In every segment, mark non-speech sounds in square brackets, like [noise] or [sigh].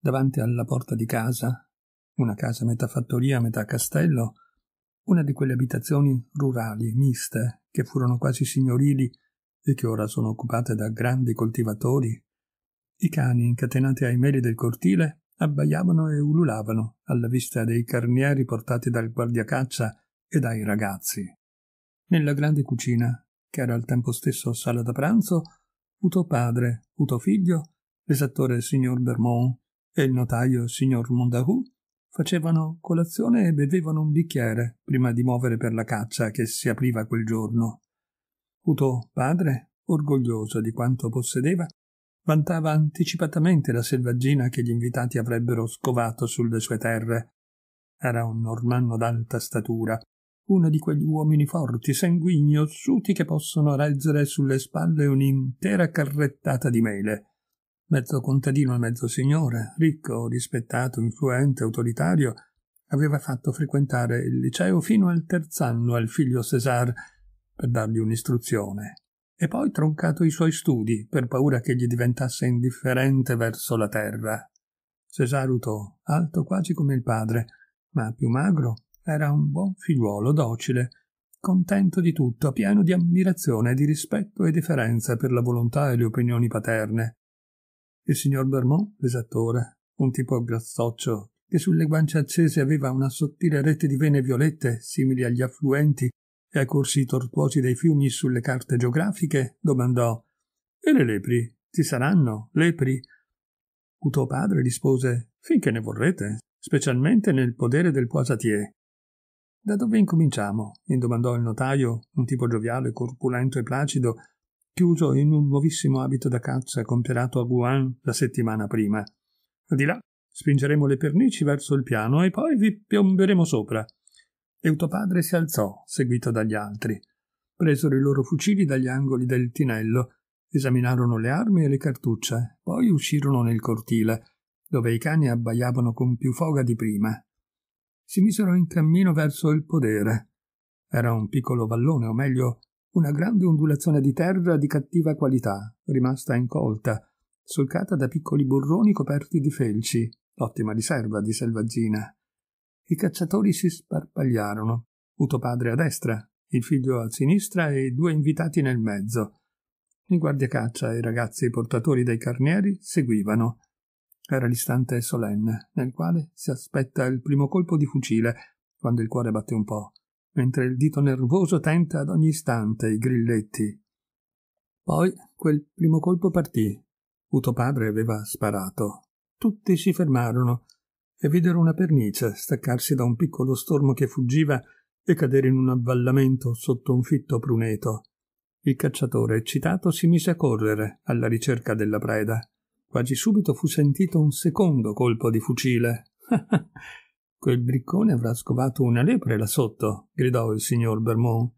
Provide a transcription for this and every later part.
Davanti alla porta di casa, una casa metà fattoria, metà castello, una di quelle abitazioni rurali, miste, che furono quasi signorili e che ora sono occupate da grandi coltivatori, i cani incatenati ai meli del cortile abbaiavano e ululavano alla vista dei carnieri portati dal guardiacaccia e dai ragazzi. Nella grande cucina, che era al tempo stesso sala da pranzo, Uto padre, Uto figlio, l'esattore signor Bermond e il notaio signor Mondahu facevano colazione e bevevano un bicchiere prima di muovere per la caccia che si apriva quel giorno. Uto, padre, orgoglioso di quanto possedeva, vantava anticipatamente la selvaggina che gli invitati avrebbero scovato sulle sue terre. Era un normanno d'alta statura, uno di quegli uomini forti, sanguigni, ossuti che possono reggere sulle spalle un'intera carrettata di mele mezzo contadino e mezzo signore, ricco, rispettato, influente, autoritario, aveva fatto frequentare il liceo fino al terz'anno al figlio Cesar per dargli un'istruzione, e poi troncato i suoi studi per paura che gli diventasse indifferente verso la terra. Cesaruto, alto quasi come il padre, ma più magro, era un buon figliuolo docile, contento di tutto, pieno di ammirazione, di rispetto e deferenza per la volontà e le opinioni paterne. Il signor Bermond, l'esattore, un tipo grassoccio, che sulle guance accese aveva una sottile rete di vene violette, simili agli affluenti e ai corsi tortuosi dei fiumi sulle carte geografiche, domandò E le lepri? Ci saranno, lepri? Uto padre rispose Finché ne vorrete, specialmente nel podere del Poisatier. Da dove incominciamo? indomandò il notaio, un tipo gioviale, corpulento e placido, chiuso in un nuovissimo abito da caccia comperato a Guan la settimana prima. Di là spingeremo le pernici verso il piano e poi vi piomberemo sopra. padre si alzò, seguito dagli altri. Presero i loro fucili dagli angoli del tinello, esaminarono le armi e le cartucce, poi uscirono nel cortile, dove i cani abbaiavano con più foga di prima. Si misero in cammino verso il podere. Era un piccolo vallone, o meglio, una grande ondulazione di terra di cattiva qualità, rimasta incolta, solcata da piccoli burroni coperti di felci, ottima riserva di selvaggina. I cacciatori si sparpagliarono, Uto padre a destra, il figlio a sinistra e due invitati nel mezzo. Il guardiacaccia e i ragazzi portatori dei carnieri seguivano. Era l'istante solenne, nel quale si aspetta il primo colpo di fucile, quando il cuore batte un po', mentre il dito nervoso tenta ad ogni istante i grilletti. Poi quel primo colpo partì. Uto padre aveva sparato. Tutti si fermarono e videro una pernice staccarsi da un piccolo stormo che fuggiva e cadere in un avvallamento sotto un fitto pruneto. Il cacciatore, eccitato, si mise a correre alla ricerca della preda. Quasi subito fu sentito un secondo colpo di fucile. [laughs] Quel briccone avrà scovato una lepre là sotto, gridò il signor Bermond.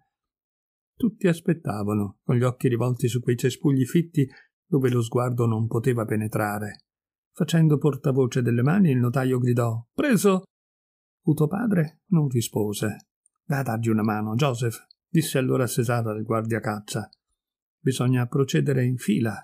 Tutti aspettavano, con gli occhi rivolti su quei cespugli fitti dove lo sguardo non poteva penetrare. Facendo portavoce delle mani, il notaio gridò Preso! Uto padre non rispose. Va a dargli una mano, Joseph, disse allora Cesara al guardiacaccia. Bisogna procedere in fila.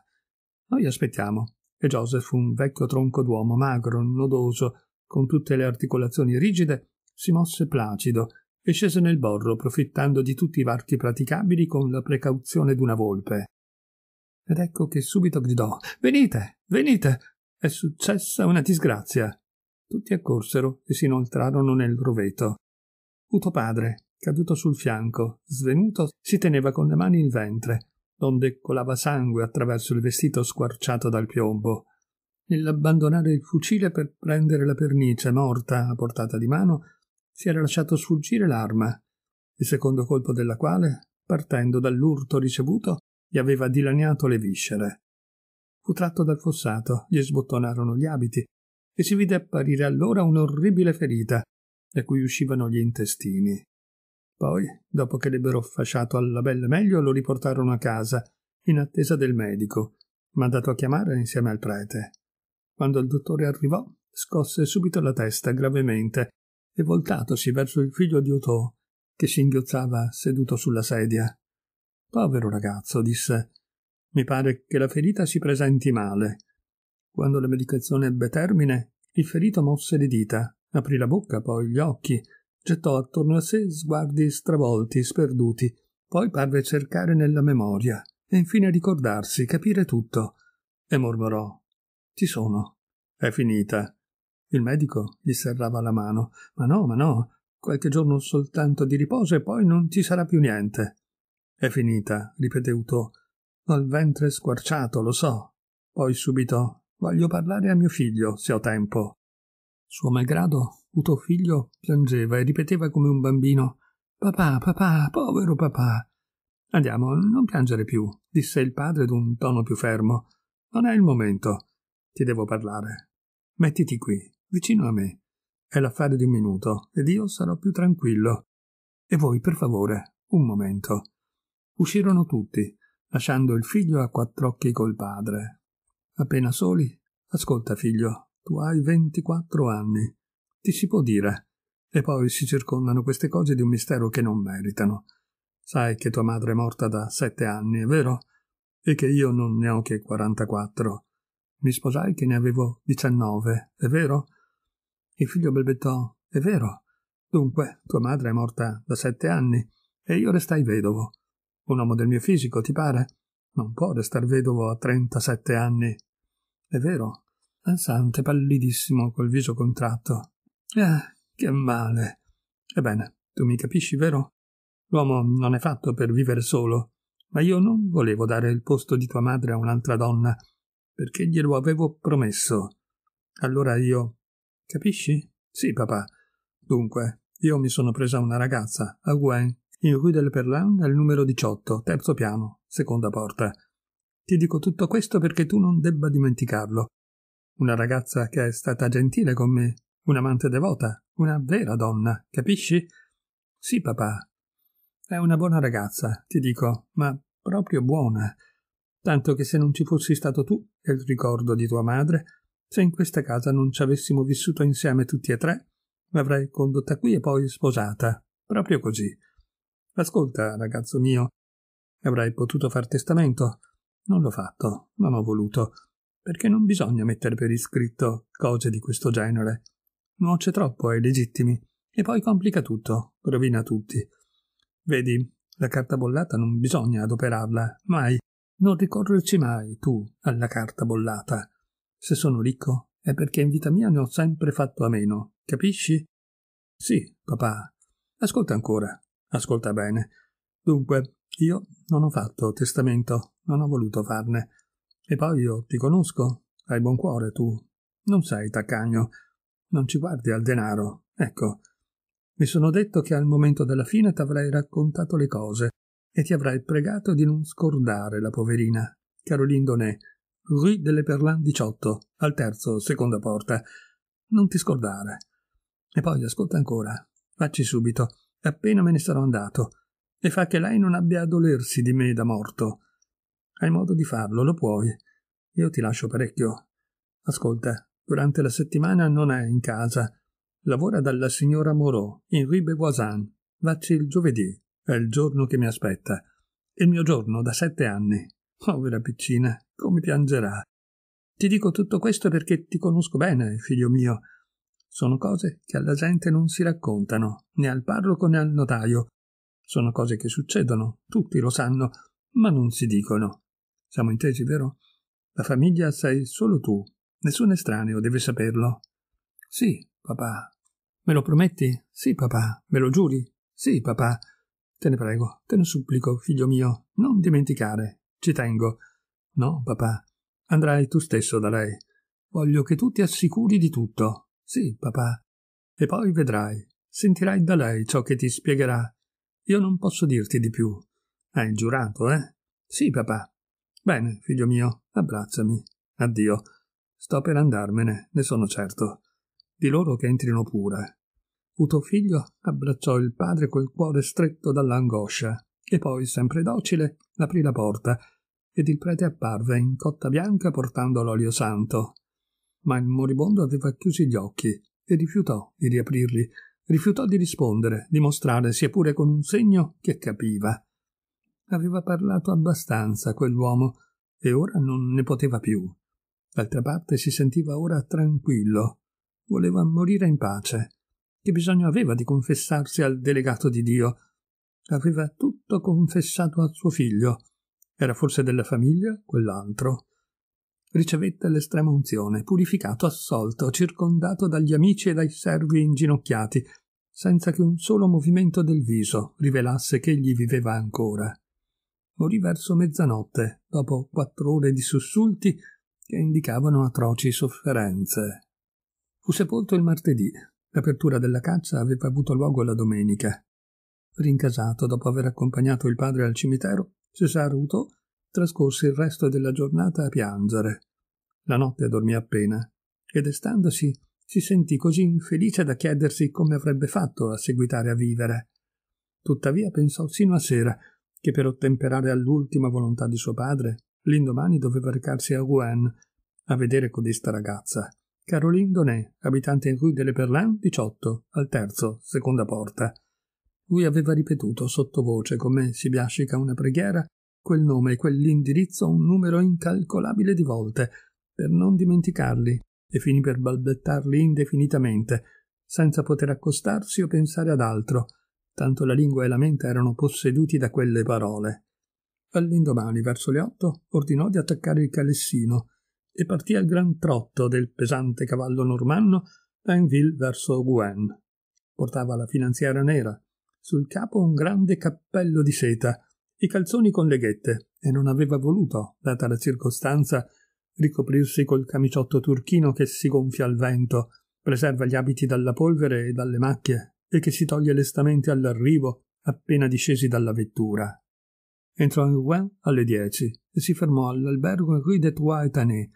Noi aspettiamo. E Joseph, un vecchio tronco d'uomo magro, nodoso, con tutte le articolazioni rigide, si mosse placido e scese nel borro, profittando di tutti i varchi praticabili con la precauzione d'una volpe. Ed ecco che subito gridò Venite, venite! È successa una disgrazia. Tutti accorsero e si inoltrarono nel roveto. Uto padre, caduto sul fianco, svenuto, si teneva con le mani il ventre, donde colava sangue attraverso il vestito squarciato dal piombo. Nell'abbandonare il fucile per prendere la pernice morta a portata di mano, si era lasciato sfuggire l'arma, il secondo colpo della quale, partendo dall'urto ricevuto, gli aveva dilaniato le viscere. Fu tratto dal fossato, gli sbottonarono gli abiti e si vide apparire allora un'orribile ferita, da cui uscivano gli intestini. Poi, dopo che l'ebbero fasciato alla bella meglio, lo riportarono a casa, in attesa del medico, mandato a chiamare insieme al prete. Quando il dottore arrivò, scosse subito la testa gravemente e voltatosi verso il figlio di Otò, che singhiozzava seduto sulla sedia. Povero ragazzo, disse. Mi pare che la ferita si presenti male. Quando la medicazione ebbe termine, il ferito mosse le dita, aprì la bocca, poi gli occhi, gettò attorno a sé sguardi stravolti, sperduti, poi parve cercare nella memoria e infine ricordarsi, capire tutto, e mormorò ci sono. È finita. Il medico gli serrava la mano. Ma no, ma no, qualche giorno soltanto di riposo e poi non ci sarà più niente. È finita, ripete Uto. Ho il ventre squarciato, lo so. Poi subito voglio parlare a mio figlio, se ho tempo. Suo malgrado, Uto figlio piangeva e ripeteva come un bambino Papà, papà, povero papà. Andiamo, non piangere più, disse il padre d'un tono più fermo. Non è il momento. Ti devo parlare. Mettiti qui, vicino a me. È l'affare di un minuto ed io sarò più tranquillo. E voi, per favore, un momento. Uscirono tutti, lasciando il figlio a quattro occhi col padre. Appena soli, ascolta figlio, tu hai ventiquattro anni. Ti si può dire. E poi si circondano queste cose di un mistero che non meritano. Sai che tua madre è morta da sette anni, è vero? E che io non ne ho che quarantaquattro. Mi sposai che ne avevo diciannove, è vero? Il figlio balbettò, è vero. Dunque, tua madre è morta da sette anni e io restai vedovo. Un uomo del mio fisico, ti pare? Non può restar vedovo a trentasette anni. È vero. Ansante, pallidissimo, col viso contratto. Eh, che male. Ebbene, tu mi capisci, vero? L'uomo non è fatto per vivere solo, ma io non volevo dare il posto di tua madre a un'altra donna perché glielo avevo promesso. Allora io. Capisci? Sì, papà. Dunque, io mi sono presa una ragazza, a Gwen, in Rue del Perlin al numero 18, terzo piano, seconda porta. Ti dico tutto questo perché tu non debba dimenticarlo. Una ragazza che è stata gentile con me, un'amante devota, una vera donna, capisci? Sì, papà. È una buona ragazza, ti dico, ma proprio buona tanto che se non ci fossi stato tu e il ricordo di tua madre, se in questa casa non ci avessimo vissuto insieme tutti e tre, l'avrei condotta qui e poi sposata, proprio così. Ascolta, ragazzo mio, avrei potuto far testamento. Non l'ho fatto, non ho voluto, perché non bisogna mettere per iscritto cose di questo genere. Nuoce troppo ai legittimi e poi complica tutto, rovina tutti. Vedi, la carta bollata non bisogna adoperarla, mai. Non ricorrerci mai, tu, alla carta bollata. Se sono ricco è perché in vita mia ne ho sempre fatto a meno, capisci? Sì, papà. Ascolta ancora, ascolta bene. Dunque, io non ho fatto testamento, non ho voluto farne. E poi io ti conosco, hai buon cuore tu. Non sei taccagno, non ci guardi al denaro. Ecco, mi sono detto che al momento della fine t'avrei raccontato le cose, e ti avrai pregato di non scordare la poverina. Caroline Donnet, Rue delle Perlin 18, al terzo, seconda porta. Non ti scordare. E poi ascolta ancora. Facci subito, appena me ne sarò andato. E fa che lei non abbia a dolersi di me da morto. Hai modo di farlo, lo puoi. Io ti lascio parecchio. Ascolta, durante la settimana non è in casa. Lavora dalla signora Moreau, in Rue Bevoisin. Vacci il giovedì, è il giorno che mi aspetta. Il mio giorno da sette anni. Povera piccina, come piangerà. Ti dico tutto questo perché ti conosco bene, figlio mio. Sono cose che alla gente non si raccontano, né al parroco né al notaio. Sono cose che succedono, tutti lo sanno, ma non si dicono. Siamo intesi, vero? La famiglia sei solo tu, nessun estraneo deve saperlo. Sì, papà. Me lo prometti? Sì, papà. Me lo giuri? Sì, papà. Te ne prego, te ne supplico, figlio mio, non dimenticare. Ci tengo. No, papà. Andrai tu stesso da lei. Voglio che tu ti assicuri di tutto. Sì, papà. E poi vedrai. Sentirai da lei ciò che ti spiegherà. Io non posso dirti di più. Hai giurato, eh? Sì, papà. Bene, figlio mio, abbracciami. Addio. Sto per andarmene, ne sono certo. Di loro che entrino pure. Puto figlio abbracciò il padre col cuore stretto dall'angoscia e poi, sempre docile, aprì la porta ed il prete apparve in cotta bianca portando l'olio santo. Ma il moribondo aveva chiusi gli occhi e rifiutò di riaprirli, rifiutò di rispondere, di mostrare, sia pure con un segno, che capiva. Aveva parlato abbastanza quell'uomo e ora non ne poteva più. D'altra parte si sentiva ora tranquillo, voleva morire in pace. Che bisogno aveva di confessarsi al delegato di Dio? Aveva tutto confessato al suo figlio. Era forse della famiglia quell'altro. Ricevette l'estrema unzione, purificato, assolto, circondato dagli amici e dai servi inginocchiati, senza che un solo movimento del viso rivelasse che egli viveva ancora. Morì verso mezzanotte, dopo quattro ore di sussulti che indicavano atroci sofferenze. Fu sepolto il martedì, L'apertura della caccia aveva avuto luogo la domenica. Rincasato dopo aver accompagnato il padre al cimitero, Cesaruto trascorse il resto della giornata a piangere. La notte dormì appena e destandosi si sentì così infelice da chiedersi come avrebbe fatto a seguitare a vivere. Tuttavia pensò sino a sera che per ottemperare all'ultima volontà di suo padre, l'indomani doveva recarsi a Rouen a vedere codesta ragazza Caroline Donet, abitante in Rue delle Perlin 18, al terzo, seconda porta. Lui aveva ripetuto sottovoce, come si biascica una preghiera, quel nome e quell'indirizzo un numero incalcolabile di volte, per non dimenticarli, e finì per balbettarli indefinitamente, senza poter accostarsi o pensare ad altro, tanto la lingua e la mente erano posseduti da quelle parole. All'indomani, verso le otto, ordinò di attaccare il calessino, e partì al gran trotto del pesante cavallo normanno Enville verso Rouen. Portava la finanziera nera, sul capo un grande cappello di seta, i calzoni con leghette, e non aveva voluto, data la circostanza, ricoprirsi col camiciotto turchino che si gonfia al vento, preserva gli abiti dalla polvere e dalle macchie, e che si toglie lestamente all'arrivo appena discesi dalla vettura. Entrò in Rouen alle dieci e si fermò all'albergo Rue des Trois Etanés,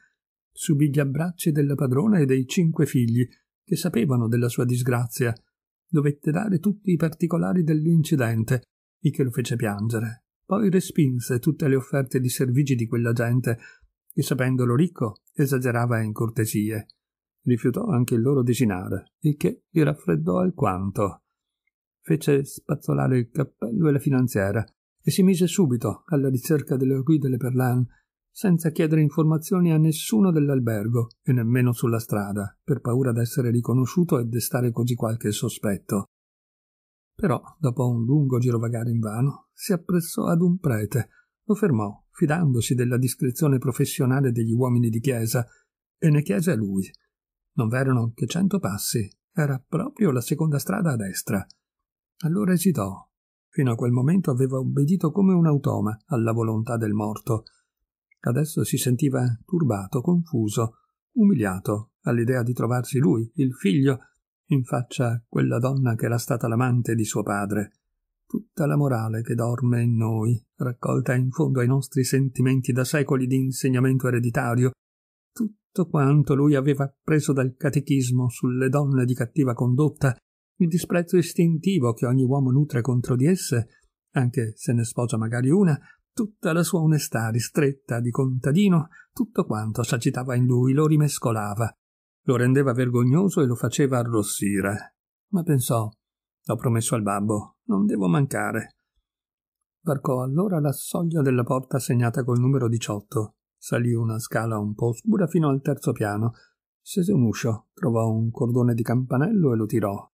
subì gli abbracci della padrona e dei cinque figli, che sapevano della sua disgrazia. Dovette dare tutti i particolari dell'incidente, il che lo fece piangere. Poi respinse tutte le offerte di servigi di quella gente, che sapendolo ricco esagerava in cortesie. Rifiutò anche il loro desinare, il che gli raffreddò alquanto. Fece spazzolare il cappello e la finanziera e si mise subito alla ricerca delle guide delle Perlan senza chiedere informazioni a nessuno dell'albergo e nemmeno sulla strada, per paura d'essere riconosciuto e destare così qualche sospetto. Però, dopo un lungo girovagare invano, si appressò ad un prete, lo fermò, fidandosi della discrezione professionale degli uomini di chiesa, e ne chiese a lui. Non v'erano che cento passi, era proprio la seconda strada a destra. Allora esitò. Fino a quel momento aveva obbedito come un automa alla volontà del morto, Adesso si sentiva turbato, confuso, umiliato all'idea di trovarsi lui, il figlio, in faccia a quella donna che era stata l'amante di suo padre. Tutta la morale che dorme in noi, raccolta in fondo ai nostri sentimenti da secoli di insegnamento ereditario, tutto quanto lui aveva appreso dal catechismo sulle donne di cattiva condotta, il disprezzo istintivo che ogni uomo nutre contro di esse, anche se ne sposa magari una, tutta la sua onestà ristretta di contadino, tutto quanto s'agitava in lui lo rimescolava, lo rendeva vergognoso e lo faceva arrossire. Ma pensò, l'ho promesso al babbo, non devo mancare. Varcò allora la soglia della porta segnata col numero 18, salì una scala un po' oscura fino al terzo piano, scese un uscio, trovò un cordone di campanello e lo tirò.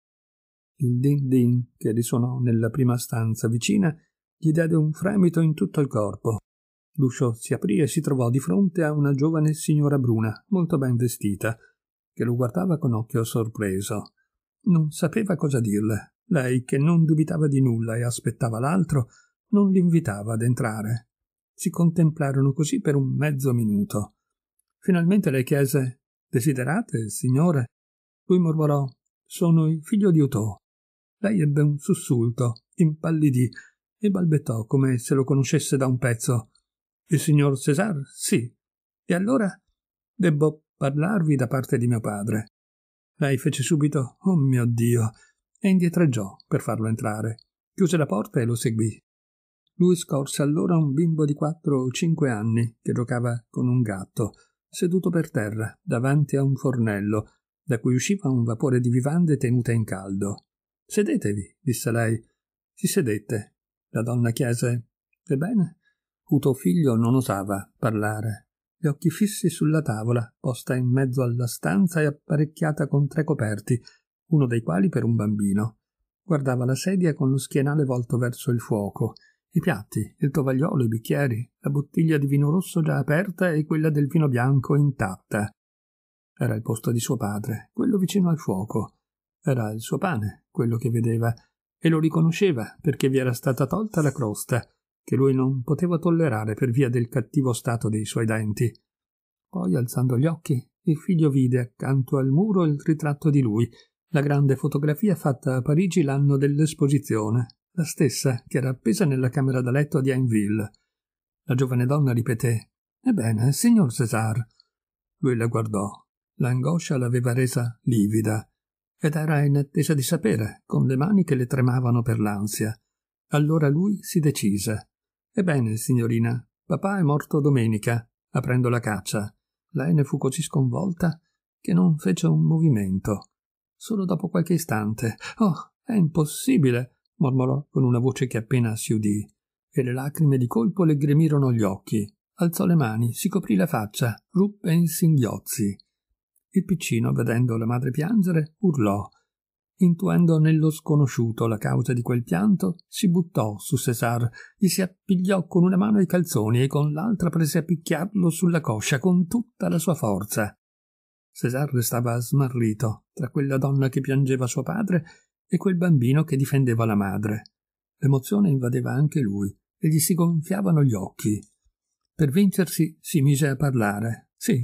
Il din din che risuonò nella prima stanza vicina gli diede un fremito in tutto il corpo. L'uscio si aprì e si trovò di fronte a una giovane signora bruna, molto ben vestita, che lo guardava con occhio sorpreso. Non sapeva cosa dirle. Lei, che non dubitava di nulla e aspettava l'altro, non l'invitava ad entrare. Si contemplarono così per un mezzo minuto. Finalmente le chiese Desiderate, signore? Lui mormorò Sono il figlio di Utò. Lei ebbe un sussulto, impallidì e balbettò come se lo conoscesse da un pezzo. Il signor César? Sì. E allora? Debbo parlarvi da parte di mio padre. Lei fece subito Oh mio Dio! e indietreggiò per farlo entrare. Chiuse la porta e lo seguì. Lui scorse allora un bimbo di quattro o cinque anni che giocava con un gatto, seduto per terra, davanti a un fornello, da cui usciva un vapore di vivande tenute in caldo. Sedetevi, disse lei. Si sedette la donna chiese Ebbene? Uto figlio non osava parlare, gli occhi fissi sulla tavola, posta in mezzo alla stanza e apparecchiata con tre coperti, uno dei quali per un bambino. Guardava la sedia con lo schienale volto verso il fuoco, i piatti, il tovagliolo, i bicchieri, la bottiglia di vino rosso già aperta e quella del vino bianco intatta. Era il posto di suo padre, quello vicino al fuoco. Era il suo pane, quello che vedeva, e lo riconosceva perché vi era stata tolta la crosta che lui non poteva tollerare per via del cattivo stato dei suoi denti. Poi, alzando gli occhi, il figlio vide accanto al muro il ritratto di lui, la grande fotografia fatta a Parigi l'anno dell'esposizione, la stessa che era appesa nella camera da letto di Ainville. La giovane donna ripeté Ebbene, signor César. Lui la guardò. L'angoscia l'aveva resa livida ed era in attesa di sapere, con le mani che le tremavano per l'ansia. Allora lui si decise. Ebbene, signorina, papà è morto domenica, aprendo la caccia. Lei ne fu così sconvolta che non fece un movimento. Solo dopo qualche istante. Oh, è impossibile! mormorò con una voce che appena si udì, e le lacrime di colpo le gremirono gli occhi. Alzò le mani, si coprì la faccia, ruppe in singhiozzi. Il piccino, vedendo la madre piangere, urlò. Intuendo nello sconosciuto la causa di quel pianto, si buttò su Cesar, gli si appigliò con una mano i calzoni e con l'altra prese a picchiarlo sulla coscia con tutta la sua forza. Cesar restava smarrito tra quella donna che piangeva suo padre e quel bambino che difendeva la madre. L'emozione invadeva anche lui e gli si gonfiavano gli occhi. Per vincersi si mise a parlare. Sì,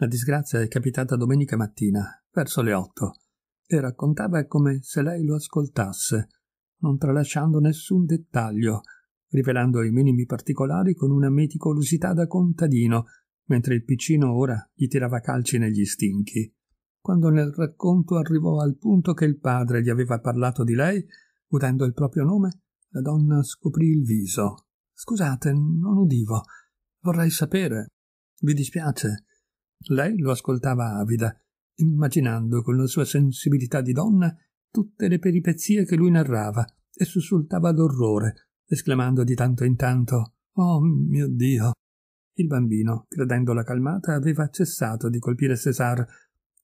la disgrazia è capitata domenica mattina, verso le otto, e raccontava come se lei lo ascoltasse, non tralasciando nessun dettaglio, rivelando i minimi particolari con una meticolosità da contadino, mentre il piccino ora gli tirava calci negli stinchi. Quando nel racconto arrivò al punto che il padre gli aveva parlato di lei, udendo il proprio nome, la donna scoprì il viso. Scusate, non udivo. Vorrei sapere. Vi dispiace? Lei lo ascoltava avida, immaginando con la sua sensibilità di donna tutte le peripezie che lui narrava e sussultava d'orrore, esclamando di tanto in tanto Oh mio Dio! Il bambino, credendola calmata, aveva cessato di colpire Cesar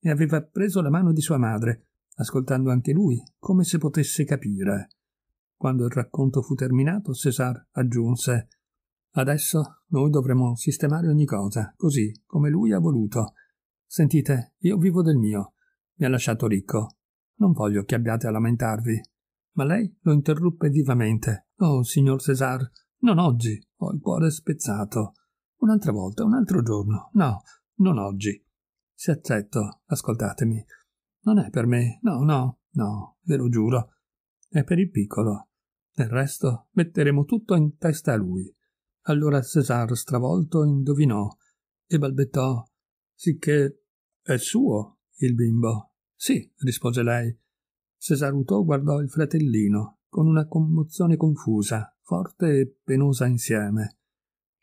e aveva preso la mano di sua madre, ascoltando anche lui, come se potesse capire. Quando il racconto fu terminato, Cesar aggiunse Adesso noi dovremo sistemare ogni cosa, così come lui ha voluto. Sentite, io vivo del mio. Mi ha lasciato ricco. Non voglio che abbiate a lamentarvi. Ma lei lo interruppe vivamente. Oh, signor Cesar, non oggi. Ho il cuore spezzato. Un'altra volta, un altro giorno. No, non oggi. Se accetto, ascoltatemi. Non è per me. No, no, no, ve lo giuro. È per il piccolo. Del resto, metteremo tutto in testa a lui. Allora Cesar, stravolto, indovinò e balbettò sicché è suo il bimbo. Sì, rispose lei. Cesar Cesarutò guardò il fratellino con una commozione confusa, forte e penosa insieme.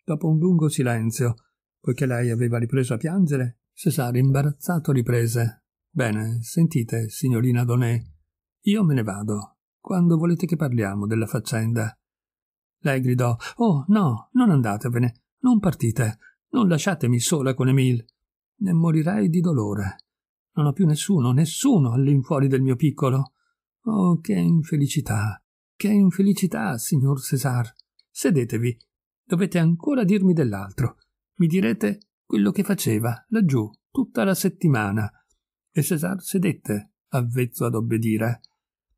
Dopo un lungo silenzio, poiché lei aveva ripreso a piangere, Cesar, imbarazzato riprese. Bene, sentite, signorina Donè, io me ne vado. Quando volete che parliamo della faccenda? Lei gridò Oh no, non andatevene, non partite, non lasciatemi sola con Emil. Ne morirei di dolore. Non ho più nessuno, nessuno all'infuori del mio piccolo. Oh, che infelicità, che infelicità, signor Cesar. Sedetevi, dovete ancora dirmi dell'altro. Mi direte quello che faceva laggiù tutta la settimana. E Cesar sedette, avvezzo ad obbedire.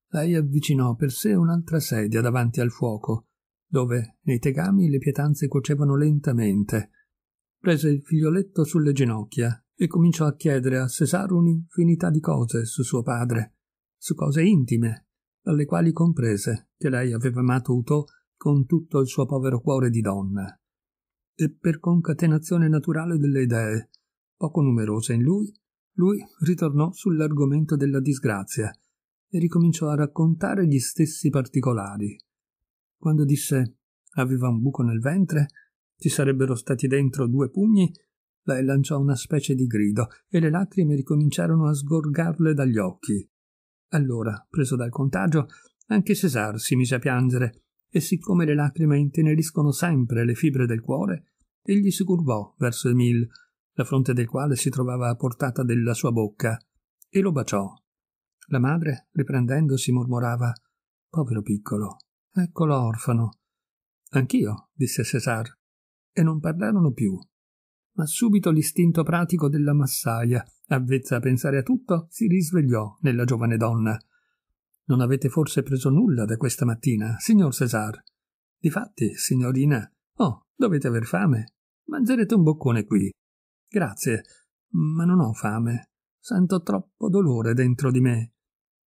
Lei avvicinò per sé un'altra sedia davanti al fuoco dove nei tegami le pietanze cuocevano lentamente. Prese il figlioletto sulle ginocchia e cominciò a chiedere a Cesaro un'infinità di cose su suo padre, su cose intime, dalle quali comprese che lei aveva amato Uto con tutto il suo povero cuore di donna. E per concatenazione naturale delle idee, poco numerose in lui, lui ritornò sull'argomento della disgrazia e ricominciò a raccontare gli stessi particolari quando disse aveva un buco nel ventre, ci sarebbero stati dentro due pugni, lei lanciò una specie di grido e le lacrime ricominciarono a sgorgarle dagli occhi. Allora, preso dal contagio, anche Cesar si mise a piangere e siccome le lacrime inteneriscono sempre le fibre del cuore, egli si curvò verso Emil, la fronte del quale si trovava a portata della sua bocca, e lo baciò. La madre, riprendendosi, mormorava Povero piccolo, Eccolo orfano. Anch'io, disse Cesar. E non parlarono più. Ma subito l'istinto pratico della massaia, avvezza a pensare a tutto, si risvegliò nella giovane donna. Non avete forse preso nulla da questa mattina, signor Cesar? Difatti, signorina, oh, dovete aver fame. Mangerete un boccone qui. Grazie, ma non ho fame. Sento troppo dolore dentro di me.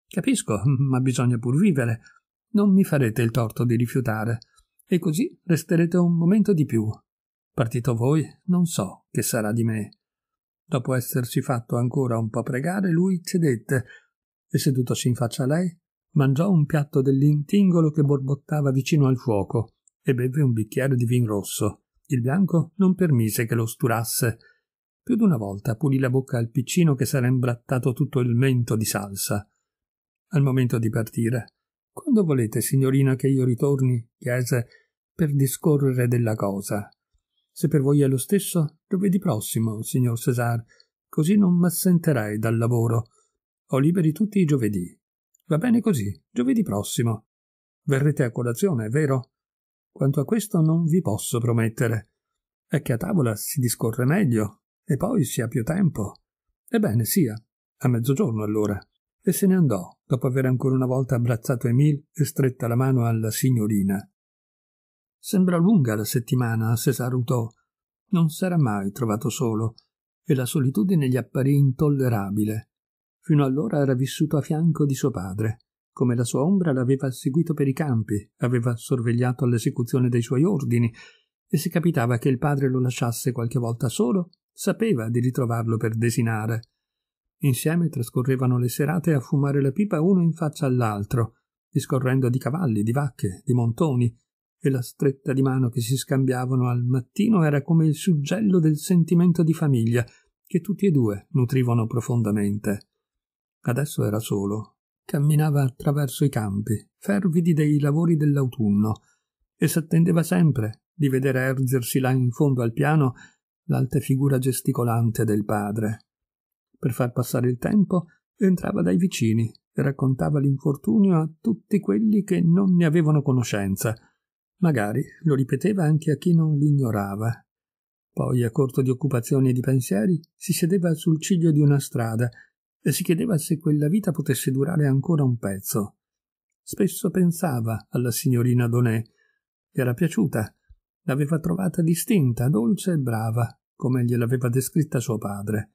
Capisco, ma bisogna pur vivere non mi farete il torto di rifiutare, e così resterete un momento di più. Partito voi, non so che sarà di me. Dopo essersi fatto ancora un po pregare, lui cedette, e sedutosi in faccia a lei, mangiò un piatto dell'intingolo che borbottava vicino al fuoco, e bevve un bicchiere di vin rosso. Il bianco non permise che lo sturasse. Più di una volta pulì la bocca al piccino che s'era imbrattato tutto il mento di salsa. Al momento di partire, quando volete, signorina, che io ritorni? chiese per discorrere della cosa. Se per voi è lo stesso, giovedì prossimo, signor Cesar, così non m'assenterei dal lavoro. Ho liberi tutti i giovedì. Va bene così, giovedì prossimo. Verrete a colazione, è vero? Quanto a questo non vi posso promettere. È che a tavola si discorre meglio, e poi si ha più tempo. Ebbene, sia, a mezzogiorno allora e se ne andò, dopo aver ancora una volta abbracciato Emil e stretta la mano alla signorina. Sembra lunga la settimana a Cesare Non s'era mai trovato solo, e la solitudine gli apparì intollerabile. Fino allora era vissuto a fianco di suo padre, come la sua ombra l'aveva seguito per i campi, aveva sorvegliato l'esecuzione dei suoi ordini, e se capitava che il padre lo lasciasse qualche volta solo, sapeva di ritrovarlo per desinare Insieme trascorrevano le serate a fumare la pipa uno in faccia all'altro, discorrendo di cavalli, di vacche, di montoni, e la stretta di mano che si scambiavano al mattino era come il suggello del sentimento di famiglia che tutti e due nutrivano profondamente. Adesso era solo. Camminava attraverso i campi, fervidi dei lavori dell'autunno, e s'attendeva sempre di vedere ergersi là in fondo al piano l'alta figura gesticolante del padre. Per far passare il tempo, entrava dai vicini e raccontava l'infortunio a tutti quelli che non ne avevano conoscenza. Magari lo ripeteva anche a chi non l'ignorava. Poi, a corto di occupazioni e di pensieri, si sedeva sul ciglio di una strada e si chiedeva se quella vita potesse durare ancora un pezzo. Spesso pensava alla signorina Donè. Gli era piaciuta, l'aveva trovata distinta, dolce e brava, come gliel'aveva descritta suo padre.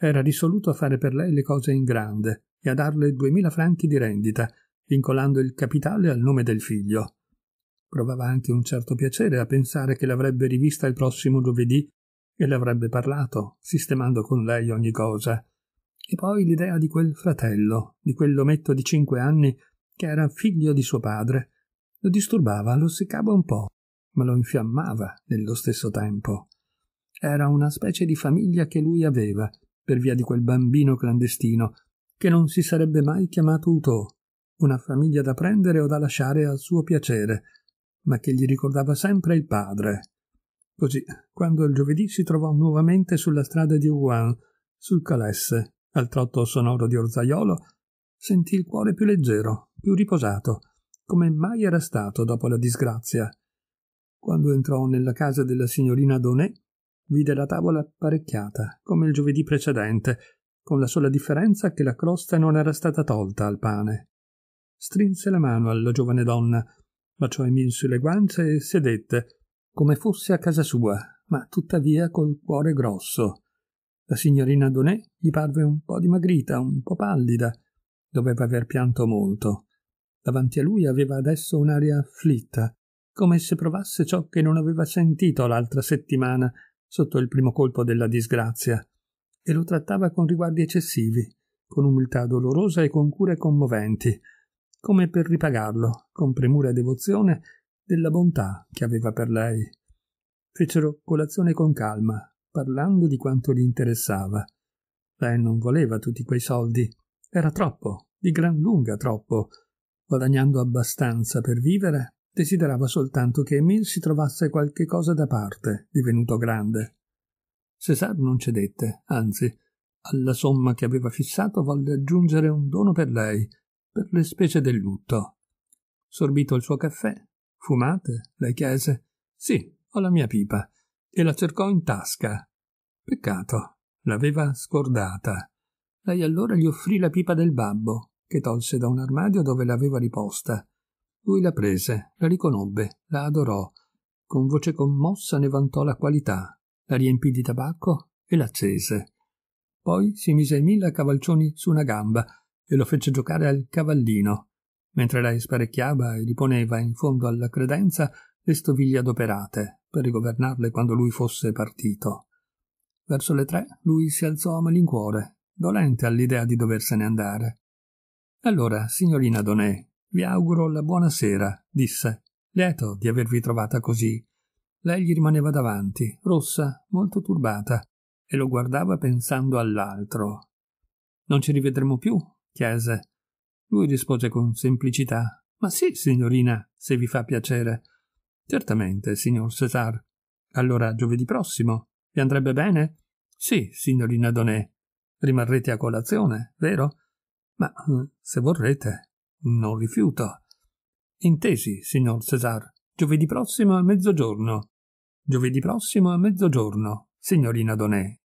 Era risoluto a fare per lei le cose in grande e a darle duemila franchi di rendita, vincolando il capitale al nome del figlio. Provava anche un certo piacere a pensare che l'avrebbe rivista il prossimo giovedì e le avrebbe parlato, sistemando con lei ogni cosa. E poi l'idea di quel fratello, di quell'ometto di cinque anni che era figlio di suo padre, lo disturbava, lo seccava un po', ma lo infiammava nello stesso tempo. Era una specie di famiglia che lui aveva, per via di quel bambino clandestino, che non si sarebbe mai chiamato Uto, una famiglia da prendere o da lasciare al suo piacere, ma che gli ricordava sempre il padre. Così, quando il giovedì si trovò nuovamente sulla strada di Wuhan, sul Calesse, al trotto sonoro di Orzaiolo, sentì il cuore più leggero, più riposato, come mai era stato dopo la disgrazia. Quando entrò nella casa della signorina Donè, vide la tavola apparecchiata, come il giovedì precedente, con la sola differenza che la crosta non era stata tolta al pane. Strinse la mano alla giovane donna, baciò Emil sulle guance e sedette, come fosse a casa sua, ma tuttavia col cuore grosso. La signorina Donè gli parve un po' dimagrita, un po' pallida. Doveva aver pianto molto. Davanti a lui aveva adesso un'aria afflitta, come se provasse ciò che non aveva sentito l'altra settimana sotto il primo colpo della disgrazia e lo trattava con riguardi eccessivi, con umiltà dolorosa e con cure commoventi, come per ripagarlo, con premura e devozione, della bontà che aveva per lei. Fecero colazione con calma, parlando di quanto gli interessava. Lei non voleva tutti quei soldi, era troppo, di gran lunga troppo, guadagnando abbastanza per vivere, Desiderava soltanto che Emil si trovasse qualche cosa da parte, divenuto grande. Cesar non cedette, anzi, alla somma che aveva fissato volle aggiungere un dono per lei, per le specie del lutto. Sorbito il suo caffè, fumate, le chiese. Sì, ho la mia pipa. E la cercò in tasca. Peccato, l'aveva scordata. Lei allora gli offrì la pipa del babbo, che tolse da un armadio dove l'aveva riposta. Lui la prese, la riconobbe, la adorò. Con voce commossa ne vantò la qualità, la riempì di tabacco e l'accese. Poi si mise mille cavalcioni su una gamba e lo fece giocare al cavallino, mentre lei sparecchiava e riponeva in fondo alla credenza le stoviglie adoperate per rigovernarle quando lui fosse partito. Verso le tre lui si alzò a malincuore, dolente all'idea di doversene andare. Allora, signorina Donè, vi auguro la buona sera, disse, lieto di avervi trovata così. Lei gli rimaneva davanti, rossa, molto turbata, e lo guardava pensando all'altro. Non ci rivedremo più? chiese. Lui rispose con semplicità. Ma sì, signorina, se vi fa piacere. Certamente, signor Cesar. Allora, giovedì prossimo. Vi andrebbe bene? Sì, signorina Donè. Rimarrete a colazione, vero? Ma se vorrete, non rifiuto. Intesi, signor Cesar. Giovedì prossimo a mezzogiorno. Giovedì prossimo a mezzogiorno, signorina Donè.